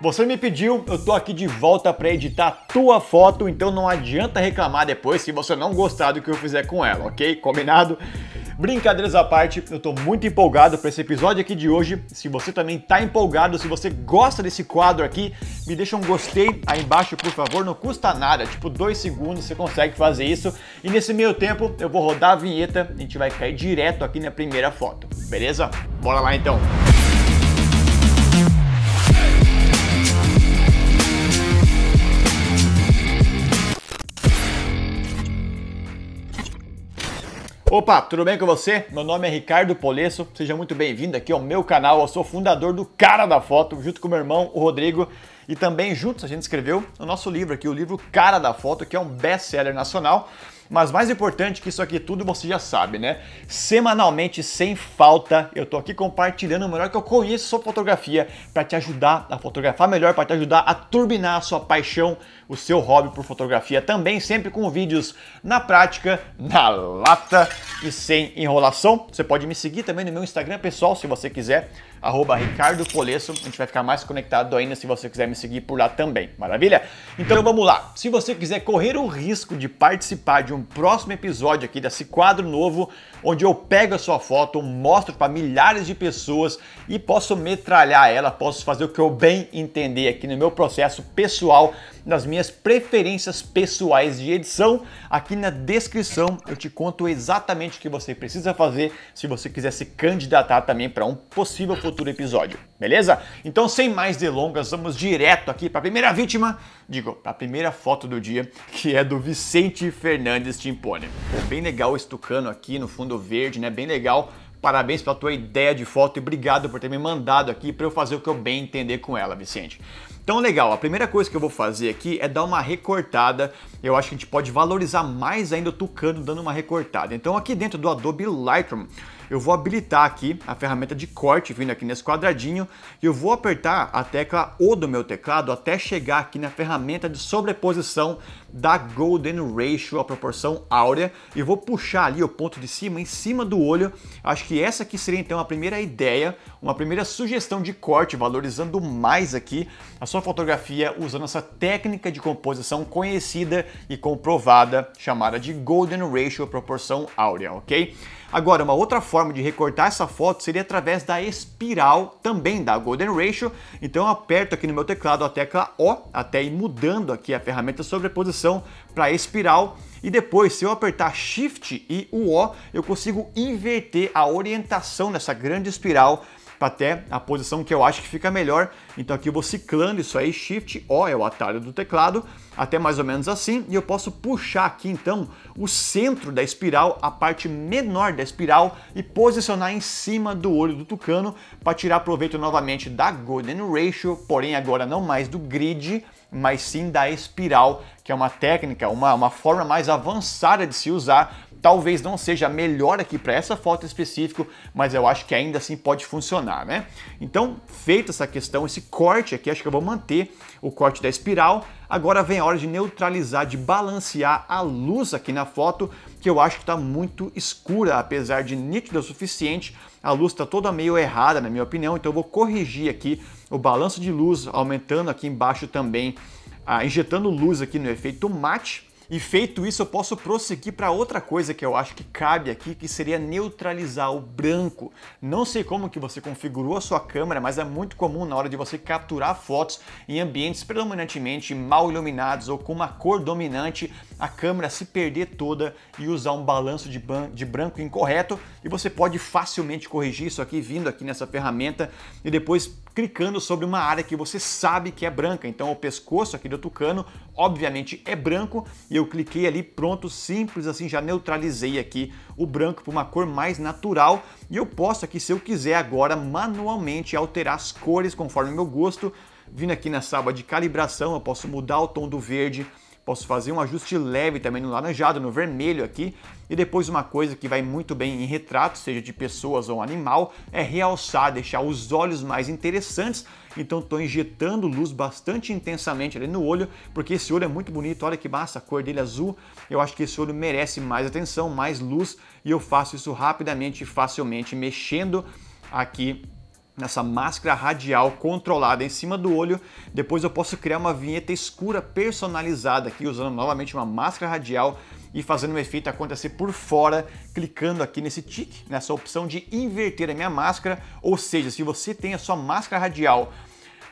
Você me pediu, eu tô aqui de volta para editar tua foto, então não adianta reclamar depois se você não gostar do que eu fizer com ela, ok? Combinado? Brincadeiras à parte, eu tô muito empolgado para esse episódio aqui de hoje. Se você também tá empolgado, se você gosta desse quadro aqui, me deixa um gostei aí embaixo, por favor, não custa nada, tipo dois segundos você consegue fazer isso. E nesse meio tempo eu vou rodar a vinheta, a gente vai cair direto aqui na primeira foto, beleza? Bora lá então! Opa, tudo bem com você? Meu nome é Ricardo Polesso, seja muito bem-vindo aqui ao meu canal. Eu sou fundador do Cara da Foto, junto com meu irmão, o Rodrigo. E também juntos a gente escreveu o nosso livro aqui, o livro Cara da Foto, que é um best-seller nacional. Mas mais importante que isso aqui tudo você já sabe, né? Semanalmente, sem falta, eu tô aqui compartilhando o melhor que eu conheço sobre fotografia para te ajudar a fotografar melhor, para te ajudar a turbinar a sua paixão, o seu hobby por fotografia. Também sempre com vídeos na prática, na lata e sem enrolação. Você pode me seguir também no meu Instagram pessoal, se você quiser arroba Ricardo Polesso. A gente vai ficar mais conectado ainda se você quiser me seguir por lá também, maravilha? Então vamos lá. Se você quiser correr o risco de participar de um próximo episódio aqui desse quadro novo, onde eu pego a sua foto, mostro para milhares de pessoas e posso metralhar ela, posso fazer o que eu bem entender aqui no meu processo pessoal das minhas preferências pessoais de edição. Aqui na descrição eu te conto exatamente o que você precisa fazer se você quiser se candidatar também para um possível futuro episódio, beleza? Então, sem mais delongas, vamos direto aqui para a primeira vítima, digo, a primeira foto do dia, que é do Vicente Fernandes Timpone. Bem legal esse tucano aqui no fundo verde, né? Bem legal. Parabéns pela tua ideia de foto e obrigado por ter me mandado aqui para eu fazer o que eu bem entender com ela, Vicente. Então legal, a primeira coisa que eu vou fazer aqui é dar uma recortada. Eu acho que a gente pode valorizar mais ainda o Tucano dando uma recortada. Então aqui dentro do Adobe Lightroom, eu vou habilitar aqui a ferramenta de corte vindo aqui nesse quadradinho e eu vou apertar a tecla O do meu teclado até chegar aqui na ferramenta de sobreposição da Golden Ratio, a proporção áurea, e vou puxar ali o ponto de cima em cima do olho. Acho que essa aqui seria então a primeira ideia, uma primeira sugestão de corte, valorizando mais aqui a sua fotografia usando essa técnica de composição conhecida e comprovada chamada de Golden Ratio, proporção áurea, ok? Agora, uma outra forma de recortar essa foto seria através da espiral também da Golden Ratio. Então eu aperto aqui no meu teclado a tecla O, até ir mudando aqui a ferramenta sobreposição para espiral. E depois, se eu apertar Shift e o O, eu consigo inverter a orientação dessa grande espiral para até a posição que eu acho que fica melhor. Então aqui eu vou ciclando isso aí, Shift O é o atalho do teclado, até mais ou menos assim, e eu posso puxar aqui então o centro da espiral, a parte menor da espiral e posicionar em cima do olho do tucano para tirar proveito novamente da Golden Ratio, porém agora não mais do grid, mas sim da espiral, que é uma técnica, uma, uma forma mais avançada de se usar talvez não seja melhor aqui para essa foto específica, mas eu acho que ainda assim pode funcionar, né? Então, feita essa questão, esse corte aqui, acho que eu vou manter o corte da espiral. Agora vem a hora de neutralizar, de balancear a luz aqui na foto, que eu acho que está muito escura, apesar de nítida o suficiente, a luz está toda meio errada, na minha opinião, então eu vou corrigir aqui o balanço de luz, aumentando aqui embaixo também, ah, injetando luz aqui no efeito mate, e feito isso, eu posso prosseguir para outra coisa que eu acho que cabe aqui, que seria neutralizar o branco. Não sei como que você configurou a sua câmera, mas é muito comum na hora de você capturar fotos em ambientes predominantemente mal iluminados ou com uma cor dominante, a câmera se perder toda e usar um balanço de, de branco incorreto. E você pode facilmente corrigir isso aqui, vindo aqui nessa ferramenta e depois clicando sobre uma área que você sabe que é branca. Então o pescoço aqui do tucano, obviamente, é branco e eu cliquei ali, pronto, simples assim, já neutralizei aqui o branco para uma cor mais natural e eu posso aqui, se eu quiser agora, manualmente alterar as cores conforme o meu gosto. Vindo aqui nessa aba de calibração, eu posso mudar o tom do verde, Posso fazer um ajuste leve também no laranjado, no vermelho aqui. E depois uma coisa que vai muito bem em retrato, seja de pessoas ou animal, é realçar, deixar os olhos mais interessantes. Então estou injetando luz bastante intensamente ali no olho, porque esse olho é muito bonito, olha que massa, a cor dele é azul. Eu acho que esse olho merece mais atenção, mais luz, e eu faço isso rapidamente e facilmente mexendo aqui nessa máscara radial controlada em cima do olho. Depois eu posso criar uma vinheta escura personalizada aqui, usando novamente uma máscara radial e fazendo o efeito acontecer por fora, clicando aqui nesse tique, nessa opção de inverter a minha máscara. Ou seja, se você tem a sua máscara radial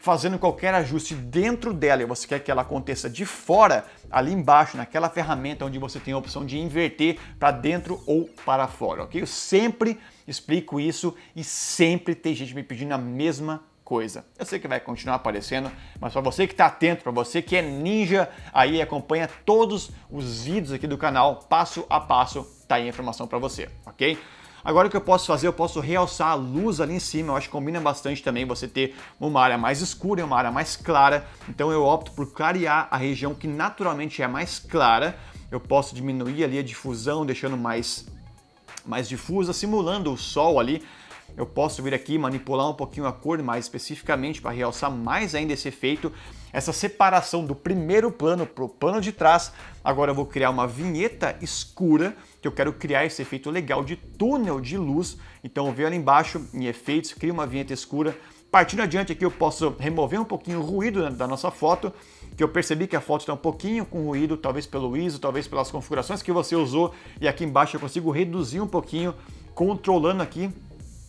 fazendo qualquer ajuste dentro dela e você quer que ela aconteça de fora, ali embaixo, naquela ferramenta onde você tem a opção de inverter para dentro ou para fora, ok? Eu sempre explico isso e sempre tem gente me pedindo a mesma coisa. Eu sei que vai continuar aparecendo, mas para você que está atento, para você que é ninja, aí acompanha todos os vídeos aqui do canal, passo a passo, tá aí a informação para você, ok? Agora o que eu posso fazer? Eu posso realçar a luz ali em cima, eu acho que combina bastante também você ter uma área mais escura e uma área mais clara, então eu opto por clarear a região que naturalmente é mais clara, eu posso diminuir ali a difusão, deixando mais, mais difusa, simulando o sol ali, eu posso vir aqui manipular um pouquinho a cor mais especificamente para realçar mais ainda esse efeito, essa separação do primeiro plano para o plano de trás. Agora eu vou criar uma vinheta escura que eu quero criar esse efeito legal de túnel de luz. Então eu venho ali embaixo em efeitos, cria uma vinheta escura. Partindo adiante aqui eu posso remover um pouquinho o ruído da nossa foto, que eu percebi que a foto está um pouquinho com ruído, talvez pelo ISO, talvez pelas configurações que você usou, e aqui embaixo eu consigo reduzir um pouquinho, controlando aqui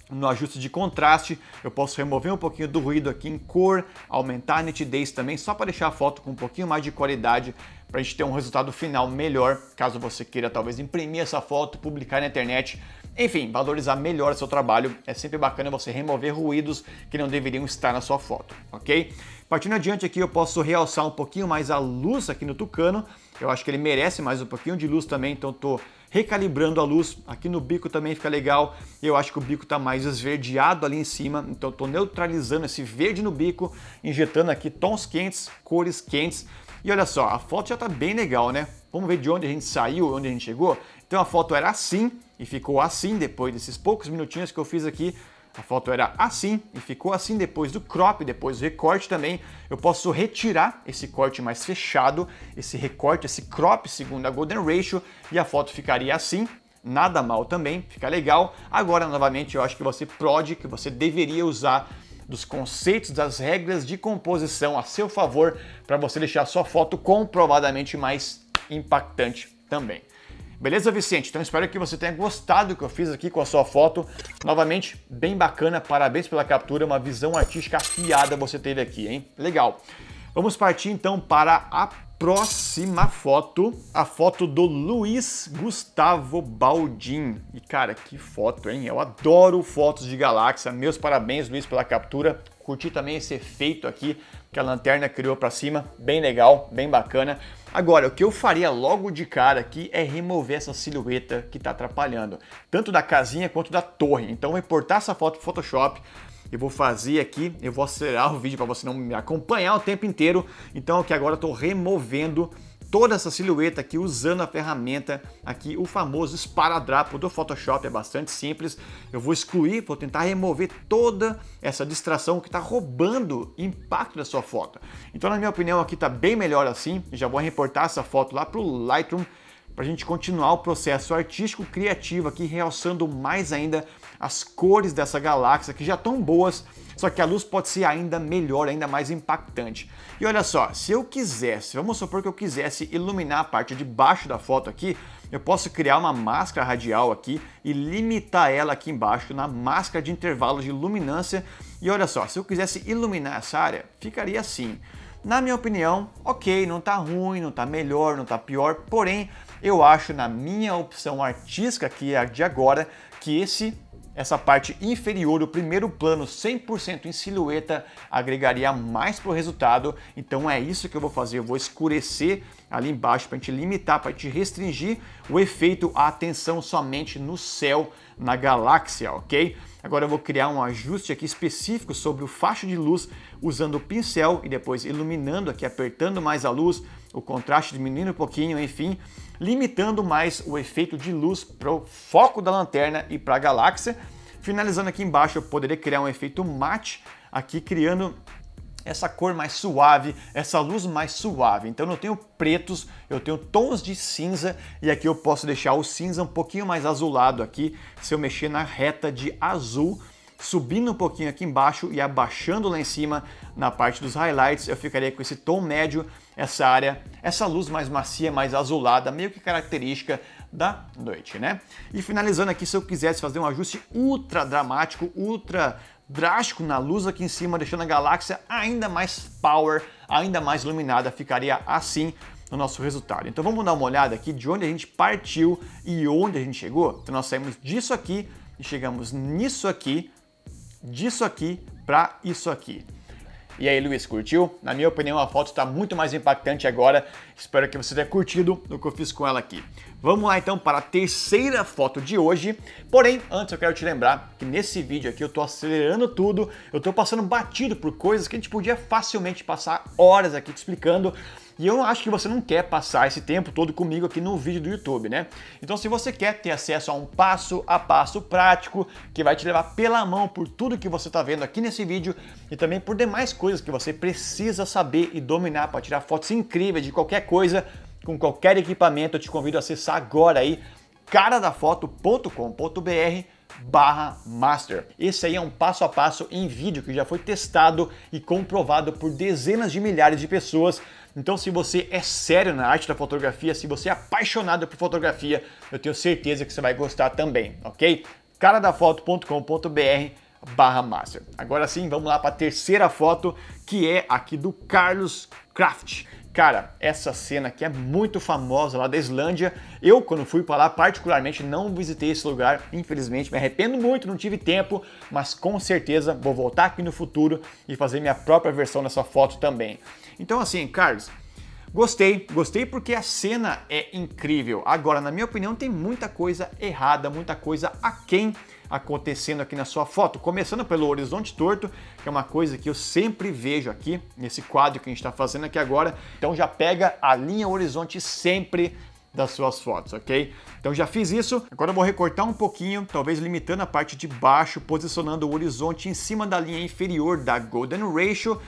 no ajuste de contraste, eu posso remover um pouquinho do ruído aqui em cor, aumentar a nitidez também, só para deixar a foto com um pouquinho mais de qualidade, para a gente ter um resultado final melhor, caso você queira talvez imprimir essa foto, publicar na internet, enfim, valorizar melhor seu trabalho. É sempre bacana você remover ruídos que não deveriam estar na sua foto, ok? Partindo adiante aqui, eu posso realçar um pouquinho mais a luz aqui no Tucano. Eu acho que ele merece mais um pouquinho de luz também, então estou recalibrando a luz. Aqui no bico também fica legal. Eu acho que o bico está mais esverdeado ali em cima, então estou neutralizando esse verde no bico, injetando aqui tons quentes, cores quentes, e olha só, a foto já está bem legal, né? Vamos ver de onde a gente saiu, onde a gente chegou? Então a foto era assim e ficou assim depois desses poucos minutinhos que eu fiz aqui a foto era assim e ficou assim depois do crop, depois do recorte também. Eu posso retirar esse corte mais fechado, esse recorte, esse crop segundo a Golden Ratio e a foto ficaria assim. Nada mal também, fica legal. Agora, novamente, eu acho que você pode, que você deveria usar dos conceitos, das regras de composição a seu favor para você deixar sua foto comprovadamente mais impactante também. Beleza, Vicente? Então espero que você tenha gostado do que eu fiz aqui com a sua foto. Novamente, bem bacana, parabéns pela captura, uma visão artística afiada você teve aqui, hein? Legal. Vamos partir então para a próxima foto, a foto do Luiz Gustavo Baldin. E cara, que foto, hein? Eu adoro fotos de galáxia. Meus parabéns, Luiz, pela captura. Curti também esse efeito aqui que a lanterna criou para cima, bem legal, bem bacana. Agora, o que eu faria logo de cara aqui é remover essa silhueta que está atrapalhando, tanto da casinha quanto da torre. Então, vou importar essa foto pro Photoshop, eu vou fazer aqui, eu vou acelerar o vídeo para você não me acompanhar o tempo inteiro. Então aqui agora eu estou removendo toda essa silhueta aqui usando a ferramenta aqui, o famoso esparadrapo do Photoshop, é bastante simples. Eu vou excluir, vou tentar remover toda essa distração que está roubando impacto da sua foto. Então, na minha opinião, aqui está bem melhor assim. Já vou reportar essa foto lá para o Lightroom para a gente continuar o processo artístico criativo aqui, realçando mais ainda as cores dessa galáxia que já estão boas, só que a luz pode ser ainda melhor, ainda mais impactante. E olha só, se eu quisesse, vamos supor que eu quisesse iluminar a parte de baixo da foto aqui, eu posso criar uma máscara radial aqui e limitar ela aqui embaixo na máscara de intervalo de luminância. E olha só, se eu quisesse iluminar essa área, ficaria assim. Na minha opinião, ok, não tá ruim, não tá melhor, não tá pior, porém, eu acho na minha opção artística, que é a de agora, que esse essa parte inferior, o primeiro plano 100% em silhueta, agregaria mais para o resultado. Então é isso que eu vou fazer, eu vou escurecer ali embaixo para a gente limitar, para a gente restringir o efeito à atenção somente no céu, na galáxia, ok? Agora eu vou criar um ajuste aqui específico sobre o facho de luz usando o pincel e depois iluminando aqui, apertando mais a luz, o contraste diminuindo um pouquinho, enfim, limitando mais o efeito de luz para o foco da lanterna e para a galáxia. Finalizando aqui embaixo, eu poderia criar um efeito mate, aqui criando essa cor mais suave, essa luz mais suave. Então eu tenho pretos, eu tenho tons de cinza e aqui eu posso deixar o cinza um pouquinho mais azulado aqui, se eu mexer na reta de azul subindo um pouquinho aqui embaixo e abaixando lá em cima na parte dos highlights, eu ficaria com esse tom médio, essa área, essa luz mais macia, mais azulada, meio que característica da noite, né? E finalizando aqui, se eu quisesse fazer um ajuste ultra dramático, ultra drástico na luz aqui em cima, deixando a galáxia ainda mais power, ainda mais iluminada, ficaria assim no nosso resultado. Então vamos dar uma olhada aqui de onde a gente partiu e onde a gente chegou. Então nós saímos disso aqui e chegamos nisso aqui, disso aqui para isso aqui. E aí, Luiz, curtiu? Na minha opinião, a foto está muito mais impactante agora. Espero que você tenha curtido o que eu fiz com ela aqui. Vamos lá então para a terceira foto de hoje. Porém, antes eu quero te lembrar que nesse vídeo aqui eu estou acelerando tudo, eu estou passando batido por coisas que a gente podia facilmente passar horas aqui te explicando, e eu acho que você não quer passar esse tempo todo comigo aqui no vídeo do YouTube, né? Então, se você quer ter acesso a um passo a passo prático que vai te levar pela mão por tudo que você está vendo aqui nesse vídeo e também por demais coisas que você precisa saber e dominar para tirar fotos incríveis de qualquer coisa, com qualquer equipamento, eu te convido a acessar agora aí caradafoto.com.br barra master. Esse aí é um passo a passo em vídeo que já foi testado e comprovado por dezenas de milhares de pessoas então, se você é sério na arte da fotografia, se você é apaixonado por fotografia, eu tenho certeza que você vai gostar também, ok? caradafoto.com.br barra master. Agora sim, vamos lá para a terceira foto, que é aqui do Carlos Kraft. Cara, essa cena que é muito famosa lá da Islândia. Eu, quando fui para lá, particularmente não visitei esse lugar, infelizmente, me arrependo muito, não tive tempo, mas com certeza vou voltar aqui no futuro e fazer minha própria versão dessa foto também. Então assim, Carlos, Gostei, gostei porque a cena é incrível. Agora, na minha opinião, tem muita coisa errada, muita coisa aquém acontecendo aqui na sua foto. Começando pelo horizonte torto, que é uma coisa que eu sempre vejo aqui nesse quadro que a gente está fazendo aqui agora. Então já pega a linha horizonte sempre das suas fotos, ok? Então já fiz isso, agora eu vou recortar um pouquinho, talvez limitando a parte de baixo, posicionando o horizonte em cima da linha inferior da Golden Ratio,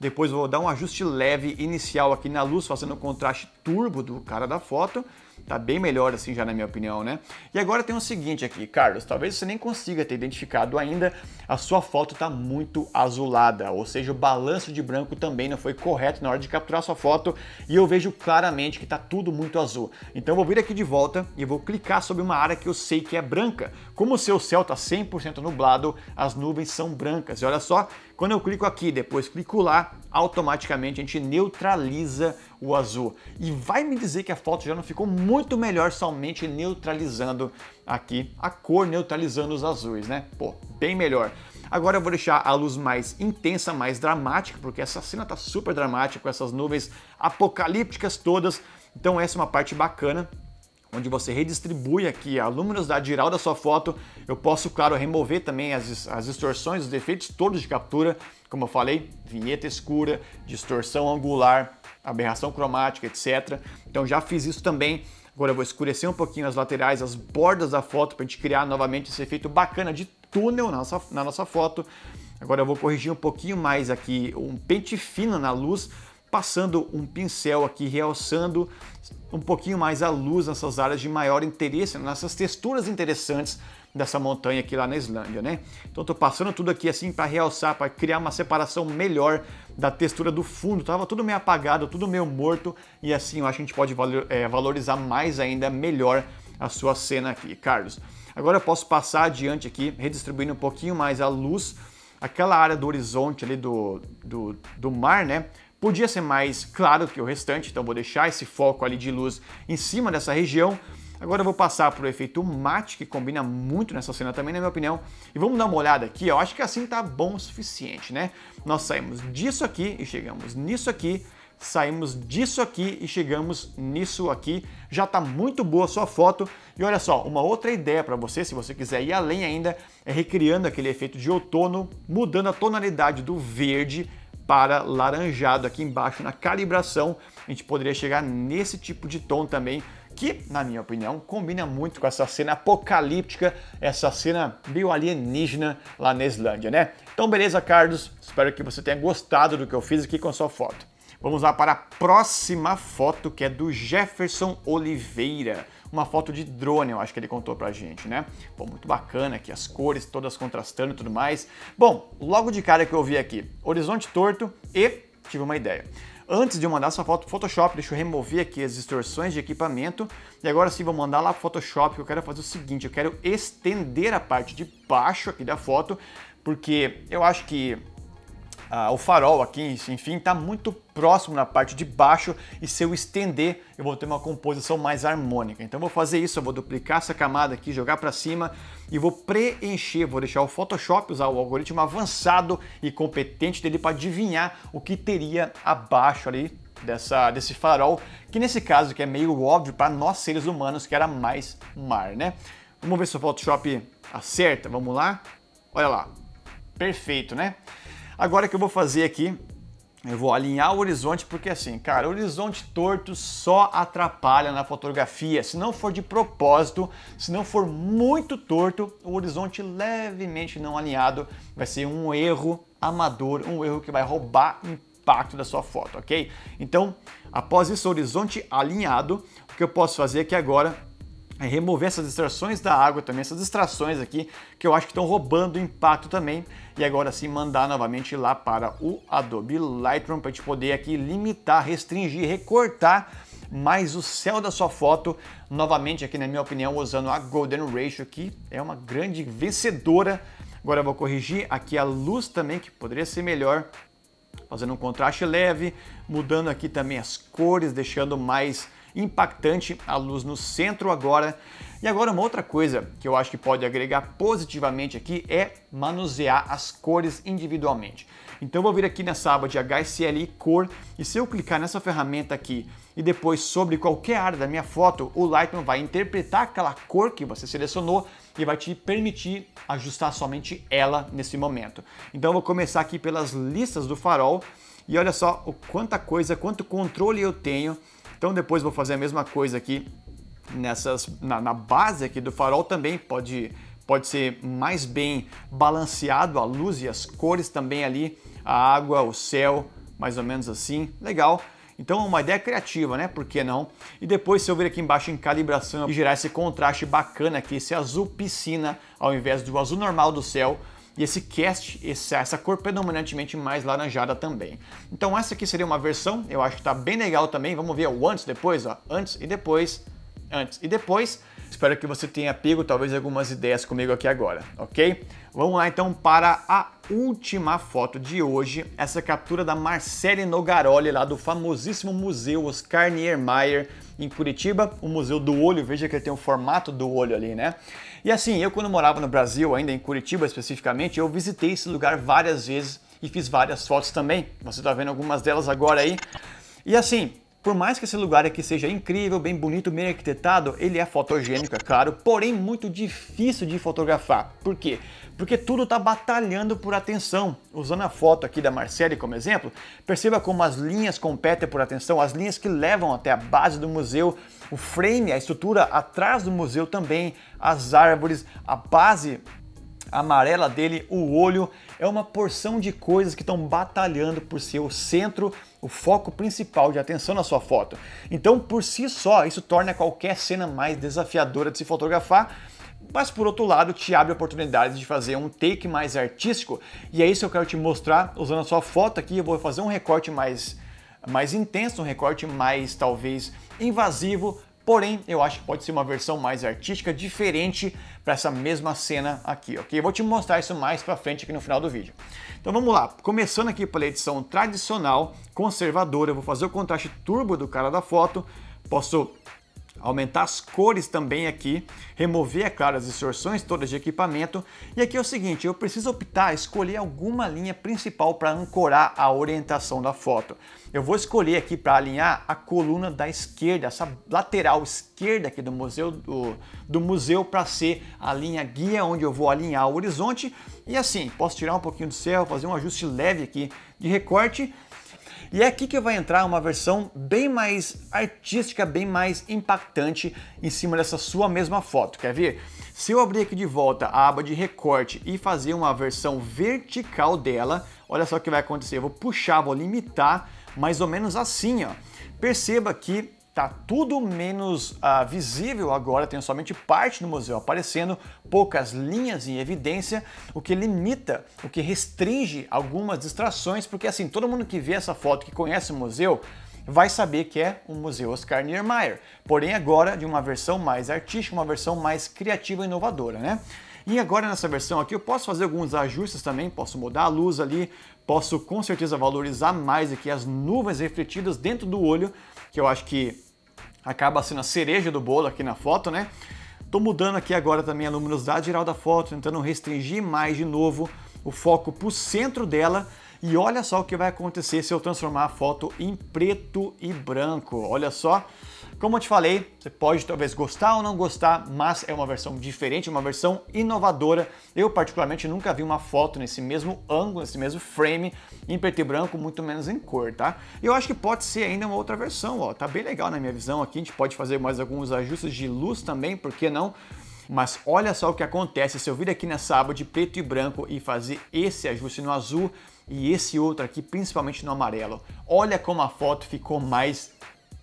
depois vou dar um ajuste leve inicial aqui na luz, fazendo o contraste turbo do cara da foto. Tá bem melhor assim já na minha opinião, né? E agora tem o seguinte aqui, Carlos, talvez você nem consiga ter identificado ainda, a sua foto está muito azulada, ou seja, o balanço de branco também não foi correto na hora de capturar sua foto e eu vejo claramente que está tudo muito azul. Então vou vir aqui de volta e vou clicar sobre uma área que eu sei que é branca. Como o seu céu está 100% nublado, as nuvens são brancas. E olha só, quando eu clico aqui, depois clico lá, automaticamente a gente neutraliza o azul. E vai me dizer que a foto já não ficou muito melhor somente neutralizando aqui a cor, neutralizando os azuis, né? Pô, bem melhor. Agora eu vou deixar a luz mais intensa, mais dramática, porque essa cena tá super dramática com essas nuvens apocalípticas todas. Então essa é uma parte bacana onde você redistribui aqui a luminosidade geral da sua foto. Eu posso, claro, remover também as, as distorções, os defeitos todos de captura, como eu falei, vinheta escura, distorção angular, aberração cromática, etc. Então já fiz isso também. Agora eu vou escurecer um pouquinho as laterais, as bordas da foto para a gente criar novamente esse efeito bacana de túnel na nossa, na nossa foto. Agora eu vou corrigir um pouquinho mais aqui, um pente fino na luz, passando um pincel aqui, realçando um pouquinho mais a luz nessas áreas de maior interesse, nessas texturas interessantes dessa montanha aqui lá na Islândia, né? Então estou passando tudo aqui assim para realçar, para criar uma separação melhor da textura do fundo. Tava tudo meio apagado, tudo meio morto e assim eu acho que a gente pode é, valorizar mais ainda melhor a sua cena aqui, Carlos. Agora eu posso passar adiante aqui, redistribuindo um pouquinho mais a luz, aquela área do horizonte ali do, do, do mar, né? Podia ser mais claro que o restante, então vou deixar esse foco ali de luz em cima dessa região. Agora eu vou passar para o efeito mate, que combina muito nessa cena também, na minha opinião. E vamos dar uma olhada aqui, eu acho que assim tá bom o suficiente, né? Nós saímos disso aqui e chegamos nisso aqui, saímos disso aqui e chegamos nisso aqui. Já está muito boa a sua foto. E olha só, uma outra ideia para você, se você quiser ir além ainda, é recriando aquele efeito de outono, mudando a tonalidade do verde para laranjado. Aqui embaixo na calibração a gente poderia chegar nesse tipo de tom também, que, na minha opinião, combina muito com essa cena apocalíptica, essa cena meio alienígena lá na Islândia, né? Então, beleza, Carlos? Espero que você tenha gostado do que eu fiz aqui com a sua foto. Vamos lá para a próxima foto, que é do Jefferson Oliveira uma foto de drone, eu acho que ele contou pra gente, né? Pô, muito bacana aqui, as cores todas contrastando e tudo mais. Bom, logo de cara que eu vi aqui, horizonte torto e tive uma ideia. Antes de eu mandar essa foto pro Photoshop, deixa eu remover aqui as distorções de equipamento. E agora sim, vou mandar lá pro Photoshop, eu quero fazer o seguinte, eu quero estender a parte de baixo aqui da foto, porque eu acho que ah, o farol aqui, enfim, está muito próximo na parte de baixo e se eu estender, eu vou ter uma composição mais harmônica. Então vou fazer isso, eu vou duplicar essa camada aqui, jogar para cima e vou preencher, vou deixar o Photoshop usar o algoritmo avançado e competente dele para adivinhar o que teria abaixo ali dessa, desse farol, que nesse caso que é meio óbvio para nós seres humanos que era mais mar, né? Vamos ver se o Photoshop acerta, vamos lá. Olha lá, perfeito, né? Agora que eu vou fazer aqui, eu vou alinhar o horizonte, porque assim, cara, horizonte torto só atrapalha na fotografia. Se não for de propósito, se não for muito torto, o horizonte levemente não alinhado vai ser um erro amador, um erro que vai roubar impacto da sua foto, ok? Então, após isso, horizonte alinhado, o que eu posso fazer aqui agora é remover essas distrações da água também, essas distrações aqui, que eu acho que estão roubando o impacto também e agora sim mandar novamente lá para o Adobe Lightroom para a gente poder aqui limitar, restringir, recortar mais o céu da sua foto, novamente aqui na minha opinião usando a Golden Ratio que é uma grande vencedora. Agora eu vou corrigir aqui a luz também que poderia ser melhor, fazendo um contraste leve, mudando aqui também as cores, deixando mais impactante a luz no centro agora. E agora uma outra coisa que eu acho que pode agregar positivamente aqui é manusear as cores individualmente. Então eu vou vir aqui nessa aba de HSL e cor e se eu clicar nessa ferramenta aqui e depois sobre qualquer área da minha foto, o Lightroom vai interpretar aquela cor que você selecionou e vai te permitir ajustar somente ela nesse momento. Então eu vou começar aqui pelas listas do farol e olha só o quanta coisa, quanto controle eu tenho então depois vou fazer a mesma coisa aqui nessas na, na base aqui do farol também, pode, pode ser mais bem balanceado a luz e as cores também ali, a água, o céu, mais ou menos assim, legal. Então é uma ideia criativa, né? Por que não? E depois se eu vir aqui embaixo em calibração e gerar esse contraste bacana aqui, esse azul piscina ao invés do azul normal do céu, e esse cast, essa cor predominantemente mais laranjada também. Então essa aqui seria uma versão, eu acho que tá bem legal também, vamos ver o antes, depois, ó, antes e depois, antes e depois. Espero que você tenha pego talvez algumas ideias comigo aqui agora, ok? Vamos lá então para a última foto de hoje, essa captura da Marcele Nogaroli lá do famosíssimo museu Oscar Niemeyer em Curitiba, o Museu do Olho, veja que ele tem o formato do olho ali, né? E assim, eu quando morava no Brasil, ainda em Curitiba especificamente, eu visitei esse lugar várias vezes e fiz várias fotos também. Você está vendo algumas delas agora aí. E assim, por mais que esse lugar aqui seja incrível, bem bonito, bem arquitetado, ele é fotogênico, é claro, porém muito difícil de fotografar. Por quê? Porque tudo está batalhando por atenção. Usando a foto aqui da Marcelle como exemplo, perceba como as linhas competem por atenção, as linhas que levam até a base do museu, o frame, a estrutura atrás do museu também, as árvores, a base amarela dele, o olho é uma porção de coisas que estão batalhando por ser o centro, o foco principal de atenção na sua foto. Então, por si só, isso torna qualquer cena mais desafiadora de se fotografar mas por outro lado te abre oportunidades de fazer um take mais artístico e é isso que eu quero te mostrar usando a sua foto aqui, eu vou fazer um recorte mais, mais intenso, um recorte mais talvez invasivo Porém, eu acho que pode ser uma versão mais artística, diferente para essa mesma cena aqui, ok? Eu vou te mostrar isso mais para frente aqui no final do vídeo. Então vamos lá, começando aqui pela edição tradicional, conservadora, eu vou fazer o contraste turbo do cara da foto, posso aumentar as cores também aqui, remover, é claro, as distorções todas de equipamento. E aqui é o seguinte, eu preciso optar, escolher alguma linha principal para ancorar a orientação da foto. Eu vou escolher aqui para alinhar a coluna da esquerda, essa lateral esquerda aqui do museu, do, do museu para ser a linha guia onde eu vou alinhar o horizonte. E assim, posso tirar um pouquinho do céu, fazer um ajuste leve aqui de recorte e é aqui que vai entrar uma versão bem mais artística, bem mais impactante em cima dessa sua mesma foto. Quer ver? Se eu abrir aqui de volta a aba de recorte e fazer uma versão vertical dela, olha só o que vai acontecer. Eu vou puxar, vou limitar mais ou menos assim, ó. Perceba que Tá tudo menos ah, visível agora, tem somente parte do museu aparecendo, poucas linhas em evidência, o que limita, o que restringe algumas distrações, porque assim, todo mundo que vê essa foto, que conhece o museu, vai saber que é o Museu Oscar Niemeyer, porém agora de uma versão mais artística, uma versão mais criativa e inovadora, né? E agora nessa versão aqui eu posso fazer alguns ajustes também, posso mudar a luz ali, posso com certeza valorizar mais aqui as nuvens refletidas dentro do olho, que eu acho que acaba sendo a cereja do bolo aqui na foto, né? Tô mudando aqui agora também a luminosidade geral da foto, tentando restringir mais de novo o foco para o centro dela. E olha só o que vai acontecer se eu transformar a foto em preto e branco. Olha só, como eu te falei, você pode talvez gostar ou não gostar, mas é uma versão diferente, uma versão inovadora. Eu particularmente nunca vi uma foto nesse mesmo ângulo, nesse mesmo frame, em preto e branco, muito menos em cor, tá? Eu acho que pode ser ainda uma outra versão, ó. Tá bem legal na minha visão aqui, a gente pode fazer mais alguns ajustes de luz também, por que não? Mas olha só o que acontece se eu vir aqui nessa aba de preto e branco e fazer esse ajuste no azul e esse outro aqui, principalmente no amarelo. Olha como a foto ficou mais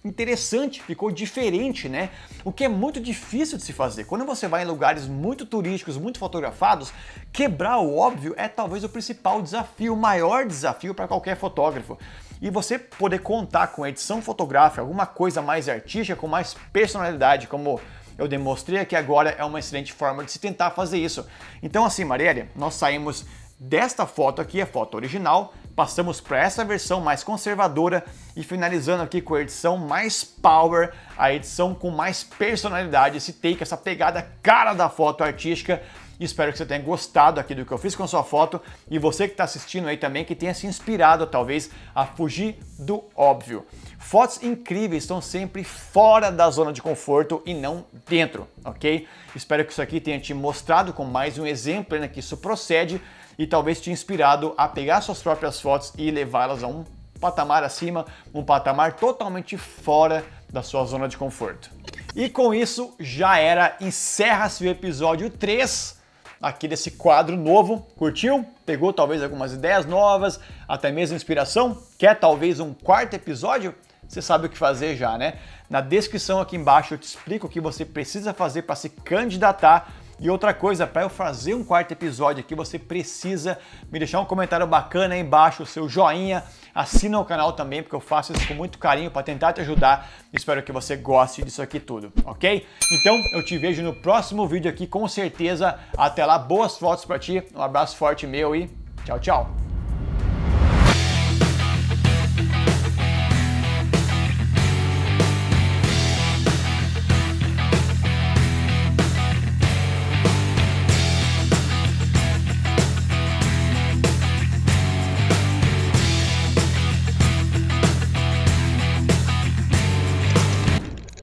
interessante, ficou diferente, né? O que é muito difícil de se fazer. Quando você vai em lugares muito turísticos, muito fotografados, quebrar o óbvio é talvez o principal desafio, o maior desafio para qualquer fotógrafo e você poder contar com edição fotográfica, alguma coisa mais artística, com mais personalidade, como eu demonstrei aqui agora, é uma excelente forma de se tentar fazer isso. Então assim, Marielle, nós saímos Desta foto aqui, a foto original, passamos para essa versão mais conservadora e finalizando aqui com a edição mais power, a edição com mais personalidade, esse take, essa pegada cara da foto artística. Espero que você tenha gostado aqui do que eu fiz com a sua foto e você que está assistindo aí também que tenha se inspirado talvez a fugir do óbvio. Fotos incríveis estão sempre fora da zona de conforto e não dentro, ok? Espero que isso aqui tenha te mostrado com mais um exemplo né, que isso procede e talvez te inspirado a pegar suas próprias fotos e levá-las a um patamar acima, um patamar totalmente fora da sua zona de conforto. E com isso já era, encerra-se o episódio 3 aqui desse quadro novo. Curtiu? Pegou talvez algumas ideias novas, até mesmo inspiração? Quer talvez um quarto episódio? Você sabe o que fazer já, né? Na descrição aqui embaixo eu te explico o que você precisa fazer para se candidatar e outra coisa, para eu fazer um quarto episódio aqui, você precisa me deixar um comentário bacana aí embaixo, o seu joinha, assina o canal também, porque eu faço isso com muito carinho para tentar te ajudar. Espero que você goste disso aqui tudo, ok? Então eu te vejo no próximo vídeo aqui, com certeza. Até lá, boas fotos para ti, um abraço forte meu e tchau, tchau!